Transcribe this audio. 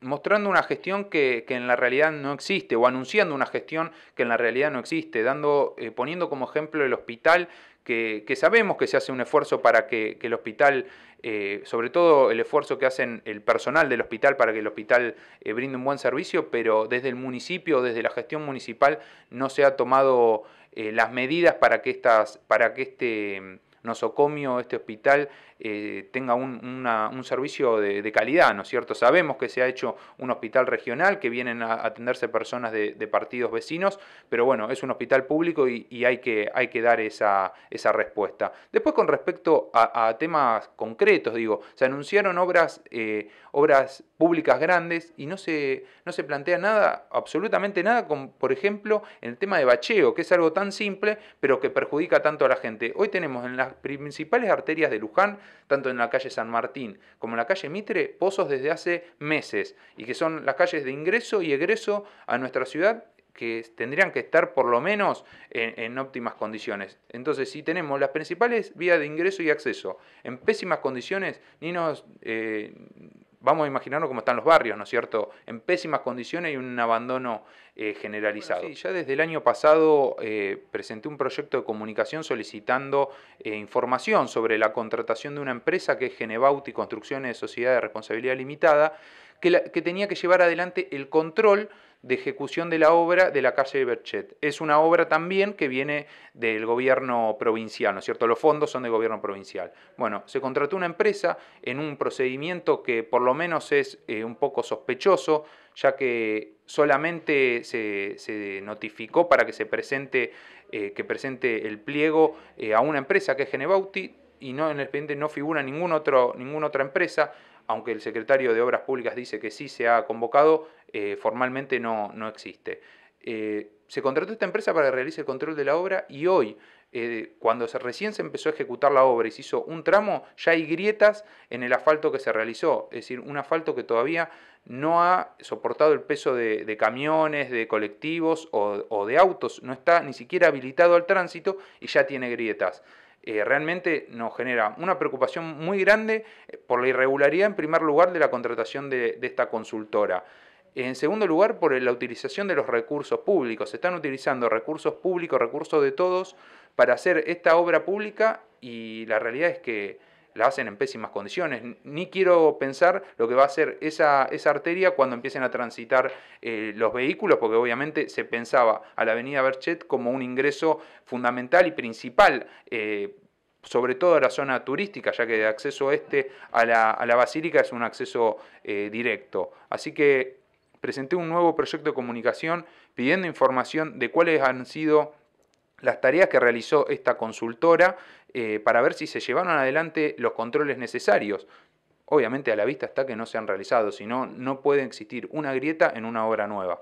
mostrando una gestión que, que, en la realidad no existe o anunciando una gestión que en la realidad no existe, dando, eh, poniendo como ejemplo el hospital, que, que, sabemos que se hace un esfuerzo para que, el hospital, eh, sobre todo el esfuerzo que hacen el personal del hospital para que el hospital eh, brinde un buen servicio, pero desde el municipio, desde la gestión municipal, no se ha tomado las medidas para que, estas, para que este nosocomio, este hospital, eh, tenga un, servicio de, calidad, ¿no es cierto? Sabemos que se ha hecho un hospital regional, que vienen a atenderse personas de, partidos vecinos, pero bueno, es un hospital público y, hay, que, hay que dar esa, esa respuesta. Después, con respecto a, temas concretos, digo, se anunciaron obras, eh, obras públicas grandes y no se, no se plantea nada, absolutamente nada, por ejemplo, en el tema de bacheo, que es algo tan simple, pero que perjudica tanto a la gente. Hoy tenemos en las principales arterias de Luján, tanto en la calle San Martín como en la calle Mitre, pozos desde hace meses y que son las calles de ingreso y egreso a nuestra ciudad que tendrían que estar por lo menos en, óptimas condiciones. Entonces, si tenemos las principales vías de ingreso y acceso en pésimas condiciones, ni nos, eh, vamos a imaginarnos cómo están los barrios, ¿no es cierto? En pésimas condiciones y un abandono eh, generalizado. sí, ya desde el año pasado eh, presenté un proyecto de comunicación solicitando eh, información sobre la contratación de una empresa que es Genebauti Construcciones de Sociedad de Responsabilidad Limitada, que, que tenía que llevar adelante el control de ejecución de la obra de la calle Berchet. Es una obra también que viene del gobierno provincial, ¿no es cierto? Los fondos son del gobierno provincial. Bueno, se contrató una empresa en un procedimiento que por lo menos es eh, un poco sospechoso, ya que solamente se, notificó para que se presente, eh, que presente el pliego eh, a una empresa que es Genebauti y no en el expediente no figura ninguna otra empresa, aunque el secretario de Obras Públicas dice que sí se ha convocado, eh, formalmente no, no existe. Eh, se contrató esta empresa para que realice el control de la obra y hoy, eh, cuando recién se empezó a ejecutar la obra y se hizo un tramo, ya hay grietas en el asfalto que se realizó, es decir, un asfalto que todavía no ha soportado el peso de, camiones, de colectivos o, de autos, no está ni siquiera habilitado al tránsito y ya tiene grietas. realmente nos genera una preocupación muy grande por la irregularidad en primer lugar de la contratación de esta consultora. En segundo lugar, por la utilización de los recursos públicos. Se están utilizando recursos públicos, recursos de todos, para hacer esta obra pública y la realidad es que la hacen en pésimas condiciones. Ni quiero pensar lo que va a hacer esa, esa arteria cuando empiecen a transitar eh, los vehículos, porque obviamente se pensaba a la avenida Berchet como un ingreso fundamental y principal. Eh, sobre todo a la zona turística, ya que de acceso este a la, a la basílica es un acceso eh, directo. Así que presenté un nuevo proyecto de comunicación pidiendo información de cuáles han sido las tareas que realizó esta consultora eh, para ver si se llevaron adelante los controles necesarios. Obviamente a la vista está que no se han realizado, si no, no puede existir una grieta en una obra nueva.